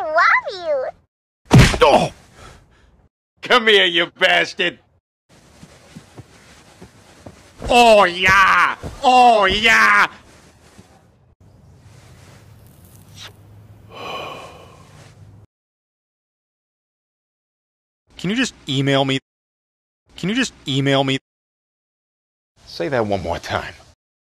I love you. Oh! Come here, you bastard. Oh, yeah. Oh, yeah. Can you just email me? Can you just email me? Say that one more time.